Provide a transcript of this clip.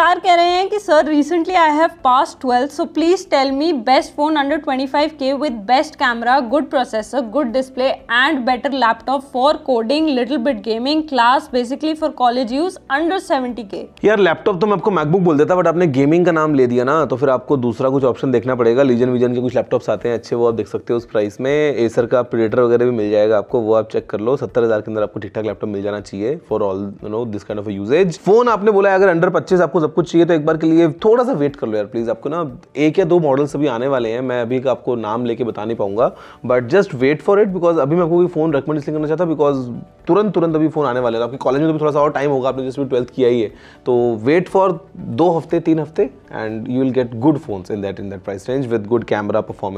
तार कह रहे हैं कि sir recently I have pass twelfth so please tell me best phone under twenty five K with best camera good processor good display and better laptop for coding little bit gaming class basically for college use under seventy K यार laptop तो मैं आपको MacBook बोल देता but आपने gaming का नाम ले दिया ना तो फिर आपको दूसरा कुछ ऑप्शन देखना पड़ेगा लीजन वीजन के कुछ लैपटॉप्स आते हैं अच्छे वो आप देख सकते हो उस प्राइस में एसर का प्रेडेटर वगैरह भी मिल जाएगा आपको वो आप चेक कर लो सत्तर हज़ार के अंदर आपको ठीक ठाक लैपटॉप मिल जाना चाहिए for all no this kind of usages phone आपने बोला अगर अंडर पच्चीस आपको सब कुछ चाहिए तो एक बार के लिए थोड़ा सा वेट कर लो यार प्लीज़ आपको ना एक या दो मॉडल्स अभी आने वाले हैं मैं अभी आपको नाम लेके बता नहीं पाऊंगा but just wait for it because अभी मैं आपको कोई फ़ोन रिकमेंड इसलिए करना चाहता बिकॉज तुरंत तुरंत अभी फ़ोन आने वाले हैं आपके कॉलेज में तो थोड़ा सा और टाइम होगा आपने जिसमें ट्वेल्थ किया ही है तो वेट फॉर दो हफ्ते तीन हफ्ते and you will get good phones in that in that price range with good camera performance